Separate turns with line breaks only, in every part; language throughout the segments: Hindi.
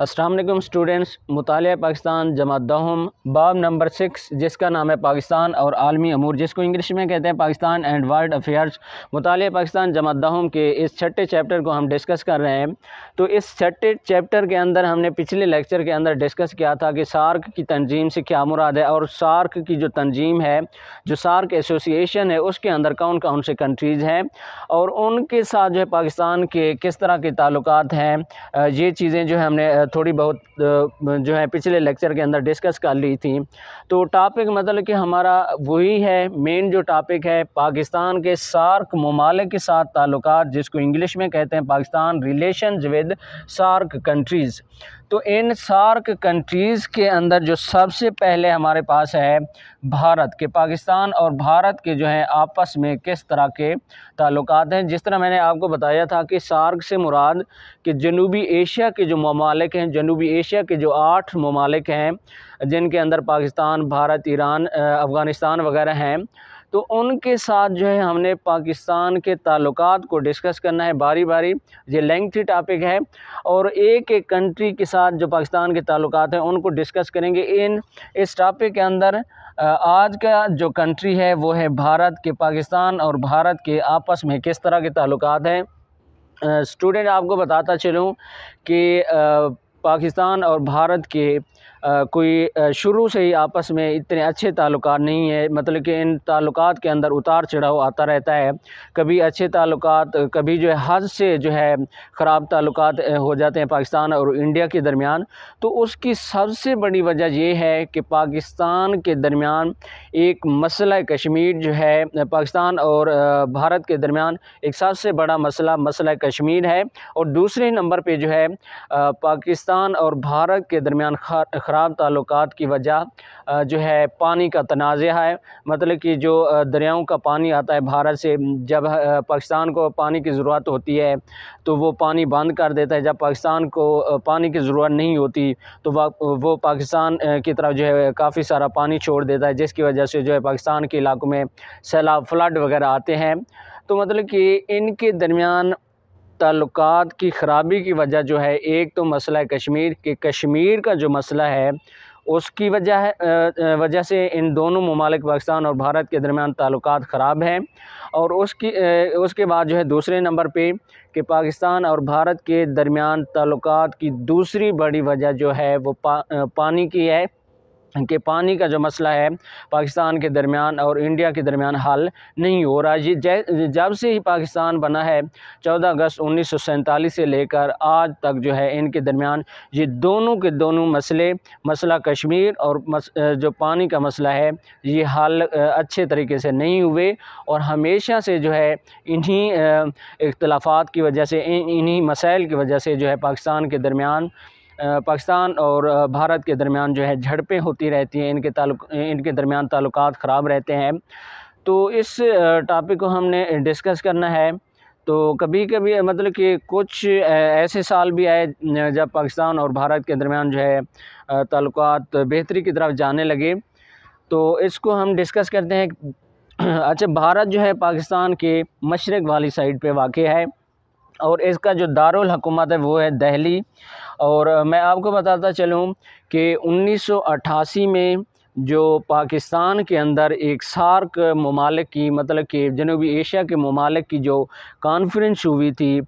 असलम स्टूडेंट्स मुताल पाकिस्तान जमात दहम बाब नंबर सिक्स जिसका नाम है पाकिस्तान और आलमी अमूर जिसको इंग्लिश में कहते हैं पाकिस्तान एंड वर्ल्ड अफेयर्स मुताल पाकिस्तान जमात दहम के इस छठे चैप्टर को हम डिस्कस कर रहे हैं तो इस छठे चैप्टर के अंदर हमने पिछले लेक्चर के अंदर डिस्कस किया था कि सार्क की तंजीम से क्या मुराद है और सार्क की जो तंजीम है जो सार्क एसोसिएशन है उसके अंदर कौन कौन से कंट्रीज़ हैं और उनके साथ जो है पाकिस्तान के किस तरह के ताल्लुक हैं ये चीज़ें जो है हमने थोड़ी बहुत जो है पिछले लेक्चर के अंदर डिस्कस कर ली थी तो टॉपिक मतलब कि हमारा वही है मेन जो टॉपिक है पाकिस्तान के सार्क ममालिक के साथ ताल्लुक जिसको इंग्लिश में कहते हैं Pakistan relation with SAARC countries तो इन सार्क कंट्रीज़ के अंदर जो सबसे पहले हमारे पास है भारत के पाकिस्तान और भारत के जो हैं आपस में किस तरह के ताल्लुक हैं जिस तरह मैंने आपको बताया था कि सार्क से मुराद कि जनूबी एशिया के जो ममालिक हैं जनूबी एशिया के जो आठ ममालिक हैं जिनके अंदर पाकिस्तान भारत ईरान अफ़गानिस्तान वगैरह हैं तो उनके साथ जो है हमने पाकिस्तान के ताल्लुक को डिस्कस करना है बारी बारी ये लेंथी टॉपिक है और एक एक कंट्री के साथ जो पाकिस्तान के ताल्लुक हैं उनको डिस्कस करेंगे इन इस टॉपिक के अंदर आज का जो कंट्री है वो है भारत के पाकिस्तान और भारत के आपस में किस तरह के ताल्लुक हैं स्टूडेंट आपको बताता चलूँ कि पाकिस्तान और भारत के कोई शुरू से ही आपस में इतने अच्छे ताल्लुक नहीं है मतलब कि इन ताल्लुक के अंदर उतार चढ़ाव आता रहता है कभी अच्छे ताल्लुक कभी जो है हद से जो है ख़राब ताल्लुक हो जाते हैं पाकिस्तान और इंडिया के दरमियान तो उसकी सबसे बड़ी वजह यह है कि पाकिस्तान के दरमियान एक मसला कश्मीर जो है पाकिस्तान और भारत के दरमियान एक सबसे बड़ा मसला मसला कश्मीर है और दूसरे नंबर पर जो है पाकिस्तान और भारत के दरमियान ख़राब ताल्लुक की वजह जो है पानी का तनाज़ है मतलब कि जो दरियाओं का पानी आता है भारत से जब पाकिस्तान को पानी की ज़रूरत होती है तो वो पानी बंद कर देता है जब पाकिस्तान को पानी की ज़रूरत नहीं होती तो वो पाकिस्तान की तरफ जो है काफ़ी सारा पानी छोड़ देता है जिसकी वजह से जो है पाकिस्तान के इलाकों में सैलाब फ्लड वगैरह आते हैं तो मतलब कि इनके दरमियान ताल्लुकात की ख़राबी की वजह जो है एक तो मसला है कश्मीर कि कश्मीर का जो मसला है उसकी वजह है वजह से इन दोनों ममालिक पाकिस्तान और भारत के दरमियान ताल्लुक ख़राब हैं और उसकी उसके बाद जो है दूसरे नंबर पे कि पाकिस्तान और भारत के दरमियान ताल्लुक की दूसरी बड़ी वजह जो है वो पा, पानी की है कि पानी का जो मसला है पाकिस्तान के दरमियान और इंडिया के दरमियान हल नहीं हो रहा ये जब से ही पाकिस्तान बना है 14 अगस्त उन्नीस से लेकर आज तक जो है इनके दरमियान ये दोनों के दोनों मसले मसला कश्मीर और मस, जो पानी का मसला है ये हल अच्छे तरीके से नहीं हुए और हमेशा से जो है इन्हीं इख्तलाफात की वजह से इन्हीं मसाइल की वजह से जो है पाकिस्तान के दरमियान पाकिस्तान और भारत के दरमियान जो है झड़पें होती रहती हैं इनके ताल्लुक इनके दरमियान ताल्लुक ख़राब रहते हैं तो इस टॉपिक को हमने डिस्कस करना है तो कभी कभी मतलब कि कुछ ऐसे साल भी आए जब पाकिस्तान और भारत के दरमियान जो है ताल्लुकात बेहतरी की तरफ जाने लगे तो इसको हम डिस्कस करते हैं अच्छा भारत जो है पाकिस्तान के मशरक़ वाली साइड पे वाक़ है और इसका जो दारुल है वो है दहली और मैं आपको बताता चलूँ कि 1988 में जो पाकिस्तान के अंदर एक सार्क ममालिक की मतलब कि जनूबी एशिया के ममालिक की जो कॉन्फ्रेंस हुई थी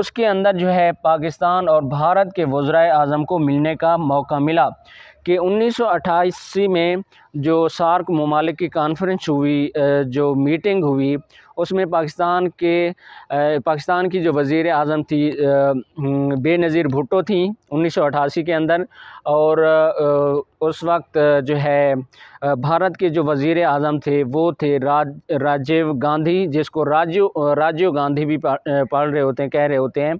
उसके अंदर जो है पाकिस्तान और भारत के वज्र आज़म को मिलने का मौका मिला कि 1988 में जो सार्क ममालिक की कॉन्फ्रेंस हुई जो मीटिंग हुई उसमें पाकिस्तान के पाकिस्तान की जो वज़ी अजम थी हम्म, बेनज़ीर भुट्टो थी उन्नीस सौ अठासी के अंदर और उस वक्त जो है भारत के जो वज़ी अजम थे वो थे राज राजीव गांधी जिसको राजीव राजीव गांधी भी पढ़ रहे होते हैं कह रहे होते हैं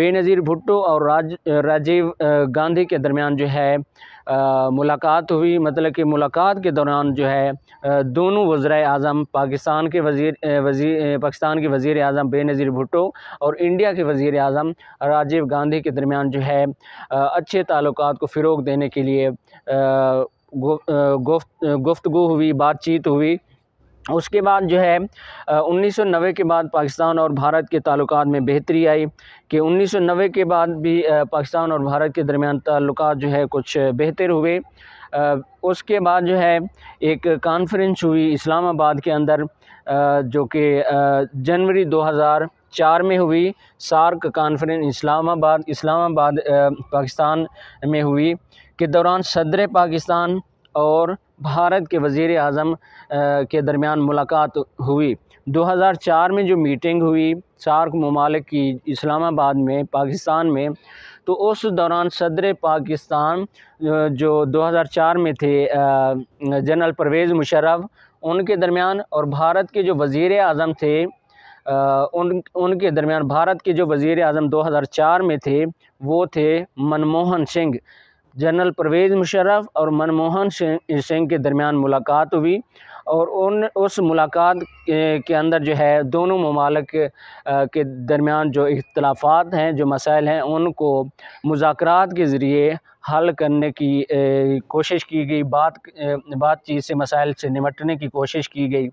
बेनज़ीर भुट्टो और राज राजीव गांधी के दरमियान जो है आ, मुलाकात हुई मतलब कि मुलाकात के दौरान जो है दोनों वज्रा अजम पाकिस्तान के वज़ी वज़ी पाकिस्तान के वज़ी अजम बेनज़ीर भुट्टो और इंडिया के वज़ी अजम राजीव गांधी के दरमियान जो है अच्छे ताल्लुक को फ़रोग देने के लिए गुफ्तगु हुई बातचीत हुई उसके बाद जो है उन्नीस सौ के बाद पाकिस्तान और भारत के ताल्लुक में बेहतरी आई कि उन्नीस सौ के बाद भी पाकिस्तान और भारत के दरमियान ताल्लुक जो है कुछ बेहतर हुए उसके बाद जो है एक कॉन्फ्रेंस हुई इस्लामाबाद के अंदर जो कि जनवरी 2004 में हुई सार्क कॉन्फ्रेंस इस्लामाबाद इस्लामाबाद पाकिस्तान में हुई के दौरान सदर पाकिस्तान और भारत के वज़ी अजम के दरमियान मुलाकात हुई 2004 में जो मीटिंग हुई सार्क ममालिक की इस्लामाबाद में पाकिस्तान में तो उस दौरान सदर पाकिस्तान जो 2004 में थे जनरल परवेज़ मुशर्रफ उनके दरमियान और भारत के जो वज़ी अजम थे उन उनके दरमियान भारत के जो वज़ी अजम चार में थे वो थे मनमोहन सिंह जनरल परवेज़ मुशर्रफ और मनमोहन सिंह के दरमियान मुलाकात हुई और उन उस मुलाकात के अंदर जो है दोनों ममालक के दरमियान जो इख्तलाफात हैं जो मसाइल हैं उनको मुजाकर के ज़रिए हल करने की कोशिश की गई बात बातचीत से मसाइल से निमटने की कोशिश की गई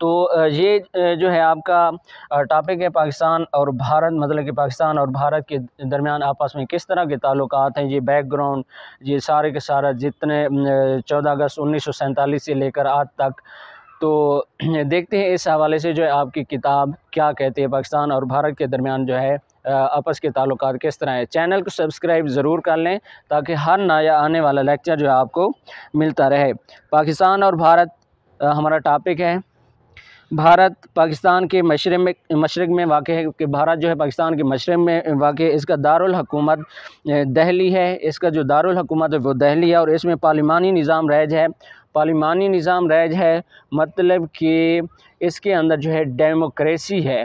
तो ये जो है आपका टॉपिक है पाकिस्तान और भारत मतलब कि पाकिस्तान और भारत के दरमियान आपस में किस तरह के ताल्लुक हैं ये बैकग्राउंड ये सारे के सारा जितने चौदह अगस्त उन्नीस से लेकर आज तक तो देखते हैं इस हवाले से जो है आपकी किताब क्या कहती है पाकिस्तान और भारत के दरमियान जो है आपस के ताल्लुक किस तरह हैं चैनल को सब्सक्राइब ज़रूर कर लें ताकि हर नया आने वाला लेक्चर जो है आपको मिलता रहे पाकिस्तान और भारत हमारा टॉपिक है भारत पाकिस्तान के मशरक़ में मशरक़ में वाक़ है कि भारत जो है पाकिस्तान के मशरक़ में वाक़ इसका दारकूमत दहली है इसका जो दारकूमत है वो दहली है और इसमें पार्लिमानी निज़ाम रैज है पार्लिमानी निज़ाम रैज है मतलब कि इसके अंदर जो है डेमोक्रेसी है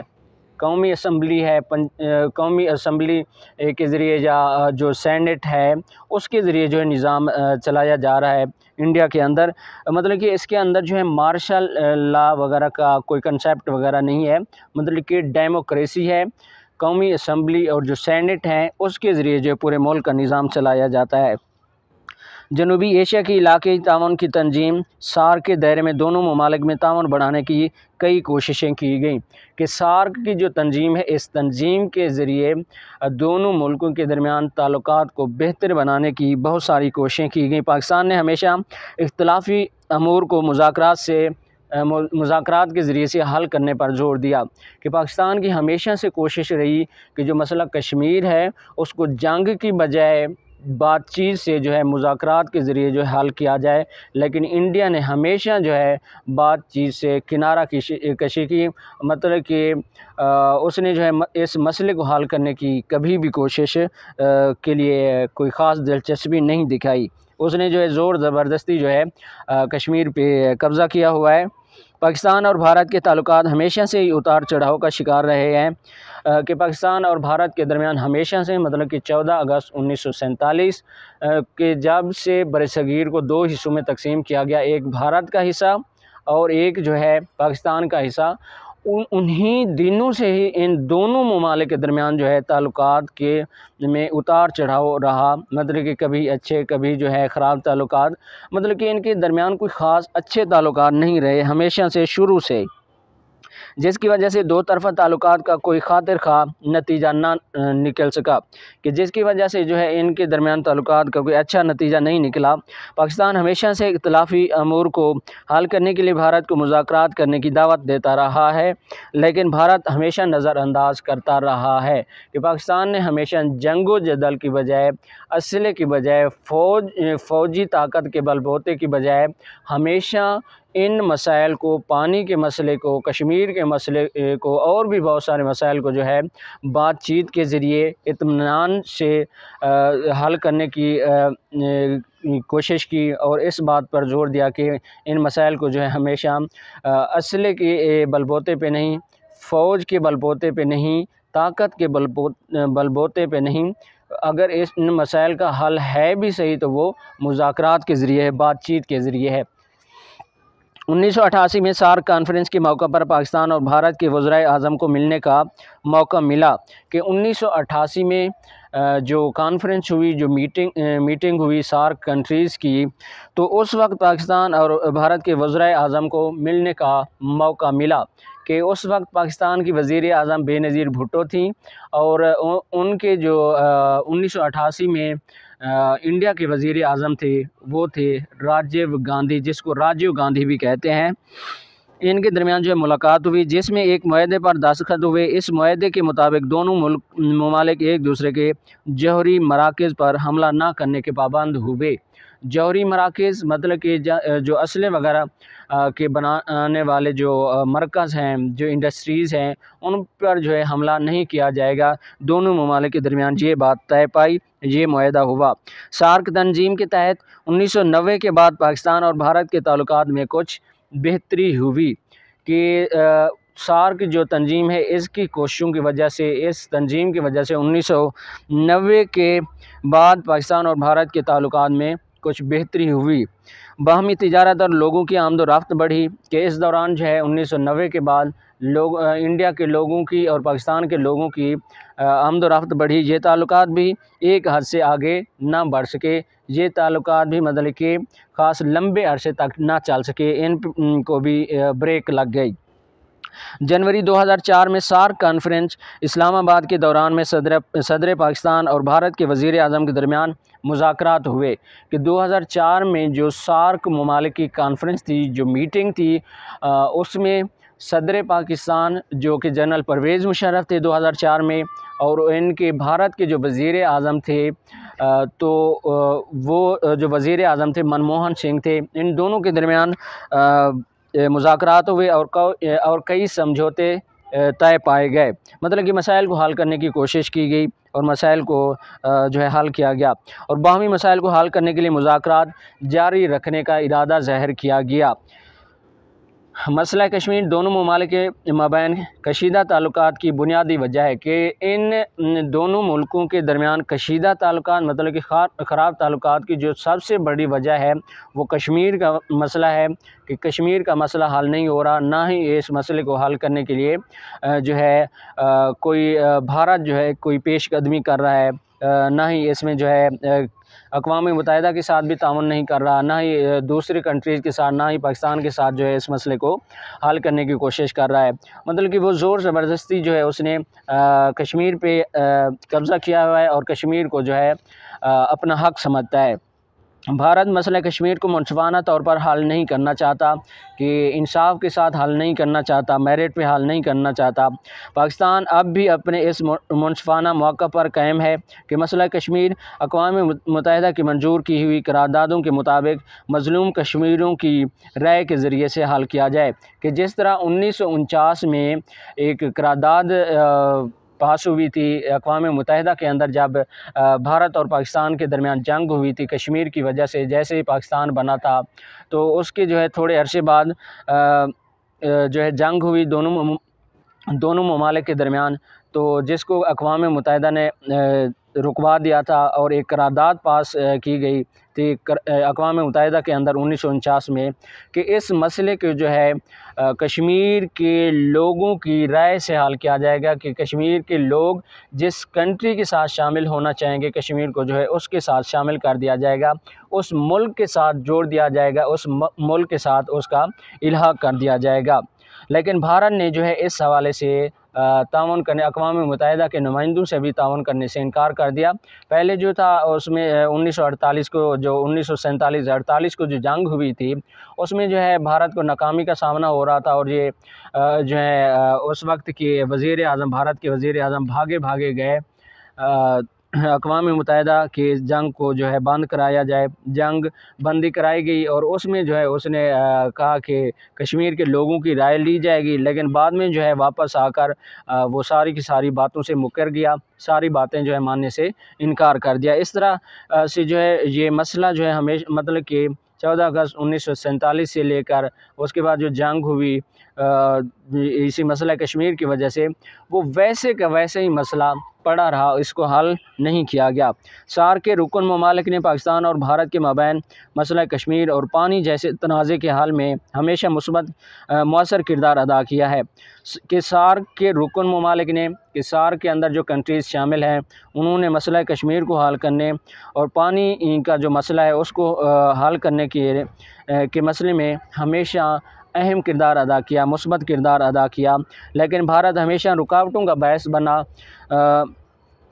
कौमी असम्बली है कौमी असम्बली के ज़रिए या जो सैनट है उसके ज़रिए जो है निज़ाम चलाया जा रहा है इंडिया के अंदर मतलब कि इसके अंदर जो है मार्शल ला वगैरह का कोई कंसेप्ट वगैरह नहीं है मतलब कि डेमोक्रेसी है कौमी असम्बली और जो सैनट हैं उसके ज़रिए जो है पूरे मुल्क का निज़ाम चलाया जाता है जनूबी एशिया के इलाके तावन की तंजीम सार के दायरे में दोनों ममालिक में तावन बढ़ाने की कई कोशिशें की गई कि सार की जो तंजीम है इस तंजीम के ज़रिए दोनों मुल्कों के दरमियान ताल्लुक को बेहतर बनाने की बहुत सारी कोशिशें की गई पाकिस्तान ने हमेशा इख्तलाफी अमूर को मुजाकर से मुजाकर के ज़रिए से हल करने पर जोर दिया कि पाकिस्तान की हमेशा से कोशिश रही कि जो मसला कश्मीर है उसको जंग की बजाय बातचीत से जो है मुजात के ज़रिए जो है हल किया जाए लेकिन इंडिया ने हमेशा जो है बातचीत से किनारा कशी की मतलब कि उसने जो है इस मसले को हल करने की कभी भी कोशिश के लिए कोई ख़ास दिलचस्पी नहीं दिखाई उसने जो है ज़ोर ज़बरदस्ती जो है कश्मीर पे कब्ज़ा किया हुआ है पाकिस्तान और भारत के तल्ल हमेशा से ही उतार चढ़ाव का शिकार रहे हैं कि पाकिस्तान और भारत के दरमियान हमेशा से मतलब कि 14 अगस्त उन्नीस के जब से बरसगीर को दो हिस्सों में तकसीम किया गया एक भारत का हिस्सा और एक जो है पाकिस्तान का हिस्सा उन उन्हीं दिनों से ही इन दोनों ममालिक के दरमियान जो है ताल्लुक के में उतार चढ़ाव रहा मतलब कि कभी अच्छे कभी जो है ख़राब ताल्लुक मतलब कि इनके दरमियान कोई ख़ास अच्छे ताल्लुक नहीं रहे हमेशा से शुरू से जिसकी वजह से दो तरफा ताल्लुक का कोई खातिर खा नतीजा ना निकल सका कि जिसकी वजह से जो है इनके दरमियान ताल्लुक का कोई अच्छा नतीजा नहीं निकला पाकिस्तान हमेशा से इतलाफ़ी अमूर को हल करने के लिए भारत को मुजाकर करने की दावत देता रहा है लेकिन भारत हमेशा नज़रअंदाज करता रहा है कि पाकिस्तान ने हमेशा जंगो जदल की बजाय असले की बजाय फ़ौज फौजी ताकत के बलबोते की बजाय हमेशा इन मसाइल को पानी के मसले को कश्मीर के मसले को और भी बहुत सारे मसाइल को जो है बातचीत के ज़रिए इतमान से हल करने की कोशिश की और इस बात पर जोर दिया कि इन मसाइल को जो है हमेशा असले के बलबोते पे नहीं फ़ौज के बलबोते पे नहीं ताकत के बलबो बलबोते पे नहीं अगर इस इन मसाइल का हल है भी सही तो वो मुजात के ज़रिए है बातचीत के ज़रिए है 1988 में सार्क कॉन्फ्रेंस के मौका पर पाकिस्तान और भारत के वज्र अजम को मिलने का मौका मिला कि 1988 में जो कॉन्फ्रेंस हुई जो मीटिंग मीटिंग हुई सार्क कंट्रीज़ की तो उस वक्त पाकिस्तान और भारत के वज्र अजम को मिलने का मौका मिला कि उस वक्त पाकिस्तान की वज़ी अजम बेनज़ीर भुटो थी और उनके जो उन्नीस में इंडिया के वज़ी अजम थे वो थे राजीव गांधी जिसको राजीव गांधी भी कहते हैं इनके दरमियान जो है मुलाकात हुई जिसमें एक माहे पर दस्तखत हुए इस माहे के मुताबिक दोनों मुल्क ममालिक एक दूसरे के जौहरी मराकज़ पर हमला ना करने के पाबंद हुए जौहरी मराकज़ मतलब कि जो असले वगैरह के बनाने वाले जो मरकज़ हैं जो इंडस्ट्रीज़ हैं उन पर जो है हमला नहीं किया जाएगा दोनों ममालिक के दरमियान ये बात तय पाई ये माहा हुआ सार्क तंजीम के तहत उन्नीस सौ नबे के बाद पाकिस्तान और भारत के तल्ल में कुछ बेहतरी हुई कि सार्क जो तंजीम है इसकी कोशिशों की वजह से इस तंजीम की वजह से उन्नीस सौ नबे के बाद पाकिस्तान और भारत के ताल्लुक में कुछ बेहतरी हुई बाहमी तजारत और लोगों की आमदोरफ्त रफ्त बढ़ी कि इस दौरान जो है उन्नीस सौ नबे के बाद लोग इंडिया के लोगों की और पाकिस्तान के लोगों की आमदोरफ्त रफ्त बढ़ी ये ताल्लुक भी एक हद से आगे ना बढ़ सके ये ताल्लुक भी मतलब कि ख़ास लंबे अरसे तक ना चल सके इन को भी ब्रेक लग गई जनवरी 2004 में सार्क कॉन्फ्रेंस इस्लामाबाद के दौरान में सदर सदर पाकिस्तान और भारत के वजीर अजम के दरमियान मुजाकर हुए कि 2004 में जो सार्क ममालिक की कॉन्फ्रेंस थी जो मीटिंग थी उसमें सदर पाकिस्तान जो कि जनरल परवेज़ मुशरफ थे 2004 में और इनके भारत के जो वज़ी अजम थे तो वो जो वज़ी अजम थे मनमोहन सिंह थे इन दोनों के दरमियान मुजाकर हुए और और कई समझौते तय पाए गए मतलब कि मसाइल को हल करने की कोशिश की गई और मसाइल को जो है हल किया गया और बाहमी मसाइल को हल करने के लिए मुजाकर जारी रखने का इरादा ज़ाहिर किया गया मसला कश्मीर दोनों ममालिक के कशीदा ताल्लुक की बुनियादी वजह है कि इन दोनों मुल्कों के दरमियान कशीदा ताल्लुक मतलब कि ख़राब ताल्लुक की जो सबसे बड़ी वजह है वो कश्मीर का मसला है कि कश्मीर का मसला हल नहीं हो रहा ना ही इस मसले को हल करने के लिए जो है कोई भारत जो है कोई पेशकदमी कर रहा है ना ही इसमें जो है अकवा मुतहदा के साथ भी तान नहीं कर रहा ना ही दूसरी कंट्रीज़ के साथ ना ही पाकिस्तान के साथ जो है इस मसले को हल करने की कोशिश कर रहा है मतलब कि वो ज़ोर ज़बरदस्ती जो है उसने कश्मीर पर कब्ज़ा किया हुआ है और कश्मीर को जो है अपना हक समझता है भारत मसला कश्मीर को मनसबाना तौर पर हल नहीं करना चाहता कि इंसाफ के साथ हल नहीं करना चाहता मेरिट पे हल नहीं करना चाहता पाकिस्तान अब भी अपने इस मनसफाना मौक़ पर कायम है कि मसला कश्मीर अकवा मुतहद की मंजूर की हुई करारदादों के मुताबिक मजलूम कश्मीरों की राय के ज़रिए से हल किया जाए कि जिस तरह उन्नीस में एक करारदाद पास हुई थी अकवा मुतहदा के अंदर जब भारत और पाकिस्तान के दरमियान जंग हुई थी कश्मीर की वजह से जैसे ही पाकिस्तान बना था तो उसके जो है थोड़े अरसे बाद जो है जंग हुई दोनों दोनों ममालिक के दरमियान तो जिसको अकवा मुतहदा ने रुकवा दिया था और एक करारदाद पास की गई थी अकवा मुतहदा के अंदर उन्नीस सौ उनचास में कि इस मसले के जो है कश्मीर के लोगों की राय से हल किया जाएगा कि कश्मीर के लोग जिस कंट्री के साथ शामिल होना चाहेंगे कश्मीर को जो है उसके साथ शामिल कर दिया जाएगा उस मुल्क के साथ जोड़ दिया जाएगा उस मुल्क के साथ उसका इलाहा कर दिया जाएगा लेकिन भारत ने जो है इस हवाले से तावन करने अकवा मुतहदा के नुमाइंदों से भी ताउन करने से इनकार कर दिया पहले जो था उसमें उन्नीस सौ अड़तालीस को जो उन्नीस सौ सैंतालीस अड़तालीस को जो जंग हुई थी उसमें जो है भारत को नाकामी का सामना हो रहा था और ये जो है उस वक्त के वज़ी अजम भारत के वज़ी अजम भागे भागे गए अकवा मुतहदा की जंग को जो है बंद कराया जाए जंग बंदी कराई गई और उसमें जो है उसने कहा कि कश्मीर के लोगों की राय ली जाएगी लेकिन बाद में जो है वापस आकर वो सारी की सारी बातों से मुकर गया सारी बातें जो है मानने से इनकार कर दिया इस तरह से जो है ये मसला जो है हमेशा मतलब कि चौदह अगस्त उन्नीस से लेकर उसके बाद जो जंग हुई इसी मसला कश्मीर की वजह से वो वैसे का वैसे ही मसला पड़ा रहा इसको हल नहीं किया गया सार के रुकन ममालिक ने पाकिस्तान और भारत के मबैन मसला कश्मीर और पानी जैसे तनाज़े के हाल में हमेशा मुसबत मौसर किरदार अदा किया है कि सार के रुकन ममालिक ने कि सार के अंदर जो कंट्रीज़ शामिल हैं उन्होंने मसला कश्मीर को हल करने और पानी का जो मसला है उसको हल करने के के मसले में हमेशा अहम किरदार अदा किया मुस्बत किरदार अदा किया लेकिन भारत हमेशा रुकावटों का बायस बना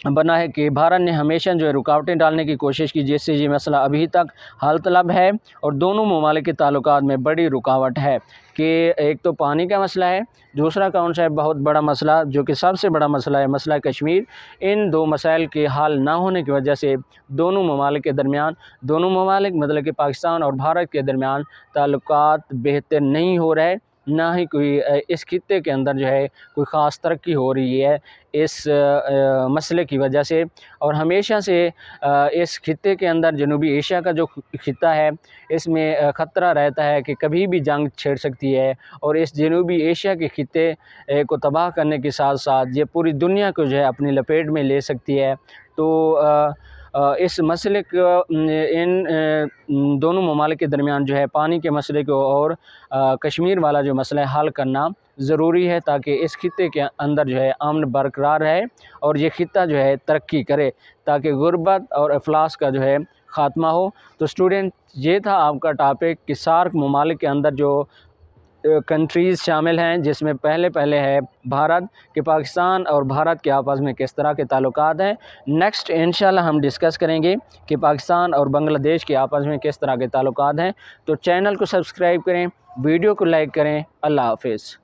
बना है कि भारत ने हमेशा जो है रुकावटें डालने की कोशिश की जिससे ये मसला अभी तक हाल तलब है और दोनों ममालिक के ताल्लुक में बड़ी रुकावट है कि एक तो पानी का मसला है दूसरा कौन सा है बहुत बड़ा मसला जो कि सबसे बड़ा मसला है मसला कश्मीर इन दो मसाइल के हाल ना होने की वजह से दोनों ममालिक के दरमियान दोनों ममालिक मतलब कि पाकिस्तान और भारत के दरमियान ताल्लुक बेहतर नहीं हो रहे ना ही कोई इस खत्े के अंदर जो है कोई ख़ास तरक्की हो रही है इस मसले की वजह से और हमेशा से इस खत्े के अंदर जनूबी एशिया का जो खत्ता है इसमें ख़तरा रहता है कि कभी भी जंग छेड़ सकती है और इस जनूबी एशिया के खत्े को तबाह करने के साथ साथ ये पूरी दुनिया को जो है अपनी लपेट में ले सकती है तो इस मसले को इन दोनों ममालिक के दरमियान जो है पानी के मसले को और कश्मीर वाला जो मसला है हल करना ज़रूरी है ताकि इस खत्े के अंदर जो है अमन बरकरार रहे और ये खत्ता जो है तरक्की करे ताकि गुरबत और अफलास का जो है ख़ात्मा हो तो स्टूडेंट ये था आपका टॉपिक कि सार्क ममालिक के अंदर जो कंट्रीज़ शामिल हैं जिसमें पहले पहले है भारत कि पाकिस्तान और भारत के आपस में किस तरह के ताल्लुक हैं नेक्स्ट इन हम डिस्कस करेंगे कि पाकिस्तान और बांग्लादेश के आपस में किस तरह के ताल्लुक हैं तो चैनल को सब्सक्राइब करें वीडियो को लाइक करें अल्लाह हाफिज़